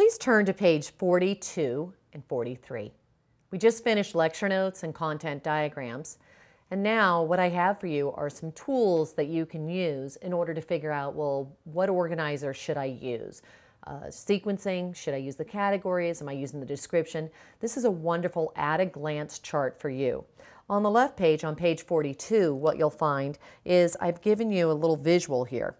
Please turn to page 42 and 43. We just finished lecture notes and content diagrams. And now what I have for you are some tools that you can use in order to figure out, well, what organizer should I use? Uh, sequencing, should I use the categories? Am I using the description? This is a wonderful at-a-glance chart for you. On the left page, on page 42, what you'll find is I've given you a little visual here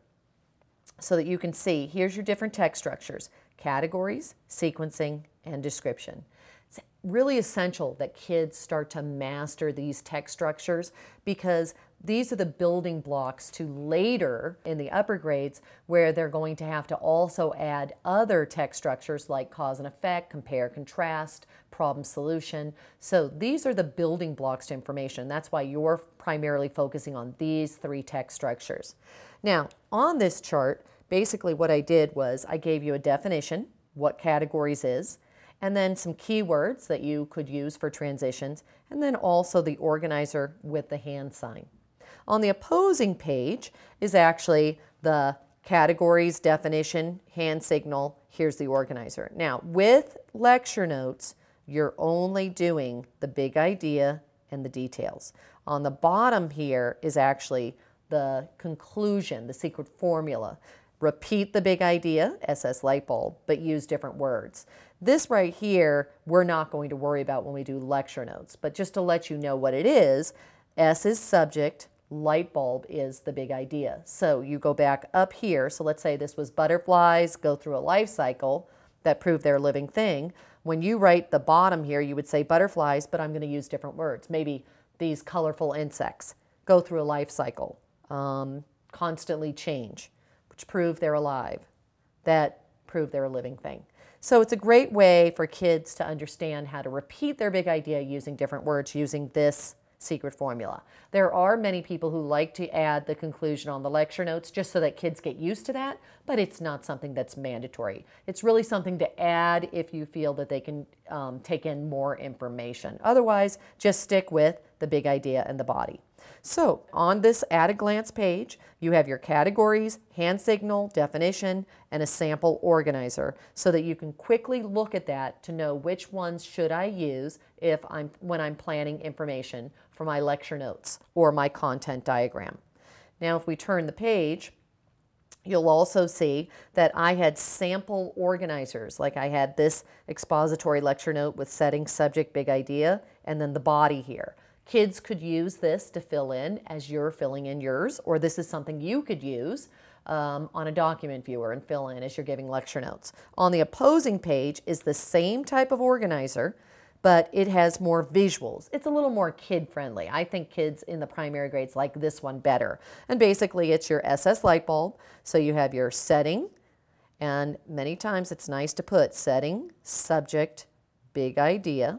so that you can see, here's your different text structures categories, sequencing, and description. It's really essential that kids start to master these text structures because these are the building blocks to later in the upper grades where they're going to have to also add other text structures like cause and effect, compare, contrast, problem solution. So these are the building blocks to information. That's why you're primarily focusing on these three text structures. Now on this chart, basically what I did was I gave you a definition, what categories is, and then some keywords that you could use for transitions, and then also the organizer with the hand sign. On the opposing page is actually the categories, definition, hand signal, here's the organizer. Now, with lecture notes, you're only doing the big idea and the details. On the bottom here is actually the conclusion, the secret formula repeat the big idea, SS light bulb, but use different words. This right here, we're not going to worry about when we do lecture notes, but just to let you know what it is, S is subject, light bulb is the big idea. So you go back up here. So let's say this was butterflies go through a life cycle that prove they're a living thing. When you write the bottom here, you would say butterflies, but I'm going to use different words. Maybe these colorful insects go through a life cycle, um, constantly change prove they're alive, that prove they're a living thing. So it's a great way for kids to understand how to repeat their big idea using different words, using this secret formula. There are many people who like to add the conclusion on the lecture notes just so that kids get used to that, but it's not something that's mandatory. It's really something to add if you feel that they can um, take in more information. Otherwise, just stick with the big idea and the body. So on this at a glance page, you have your categories, hand signal, definition, and a sample organizer so that you can quickly look at that to know which ones should I use if I'm, when I'm planning information for my lecture notes or my content diagram. Now if we turn the page, You'll also see that I had sample organizers, like I had this expository lecture note with setting, subject, big idea, and then the body here. Kids could use this to fill in as you're filling in yours, or this is something you could use um, on a document viewer and fill in as you're giving lecture notes. On the opposing page is the same type of organizer, but it has more visuals. It's a little more kid friendly. I think kids in the primary grades like this one better. And basically it's your SS light bulb. So you have your setting, and many times it's nice to put setting, subject, big idea,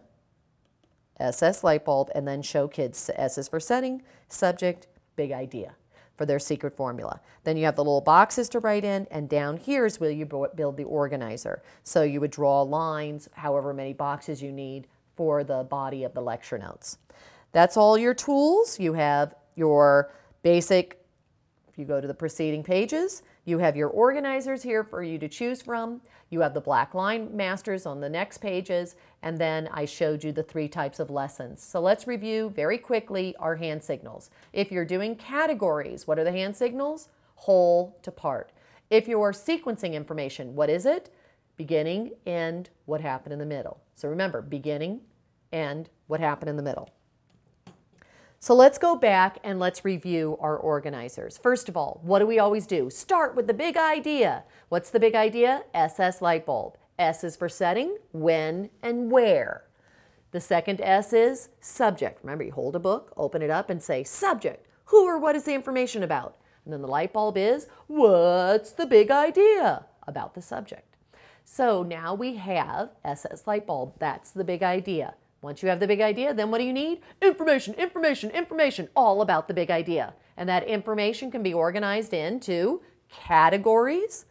SS light bulb, and then show kids SS for setting, subject, big idea for their secret formula. Then you have the little boxes to write in, and down here is where you build the organizer. So you would draw lines, however many boxes you need for the body of the lecture notes. That's all your tools. You have your basic, if you go to the preceding pages, you have your organizers here for you to choose from. You have the black line masters on the next pages. And then I showed you the three types of lessons. So let's review very quickly our hand signals. If you're doing categories, what are the hand signals? Whole to part. If you're sequencing information, what is it? Beginning, end, what happened in the middle. So remember, beginning, end, what happened in the middle. So let's go back and let's review our organizers. First of all, what do we always do? Start with the big idea. What's the big idea? SS light bulb. S is for setting, when, and where. The second S is subject. Remember, you hold a book, open it up, and say subject. Who or what is the information about? And then the light bulb is what's the big idea about the subject? So now we have SS light bulb. That's the big idea. Once you have the big idea, then what do you need? Information, information, information, all about the big idea. And that information can be organized into categories,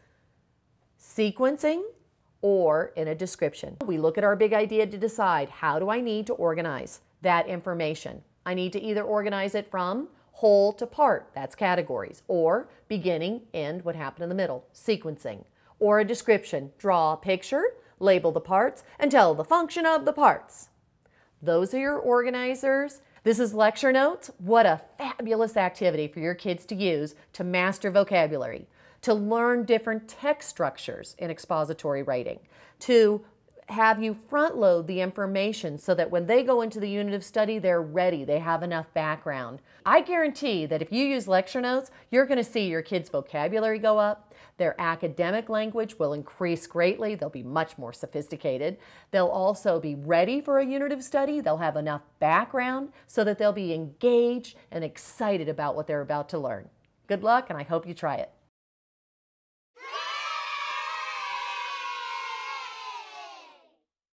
sequencing, or in a description. We look at our big idea to decide how do I need to organize that information. I need to either organize it from whole to part, that's categories, or beginning, end, what happened in the middle, sequencing, or a description, draw a picture, label the parts, and tell the function of the parts. Those are your organizers. This is Lecture Notes. What a fabulous activity for your kids to use to master vocabulary, to learn different text structures in expository writing, to have you front load the information so that when they go into the unit of study, they're ready, they have enough background. I guarantee that if you use lecture notes, you're going to see your kids' vocabulary go up. Their academic language will increase greatly. They'll be much more sophisticated. They'll also be ready for a unit of study. They'll have enough background so that they'll be engaged and excited about what they're about to learn. Good luck, and I hope you try it.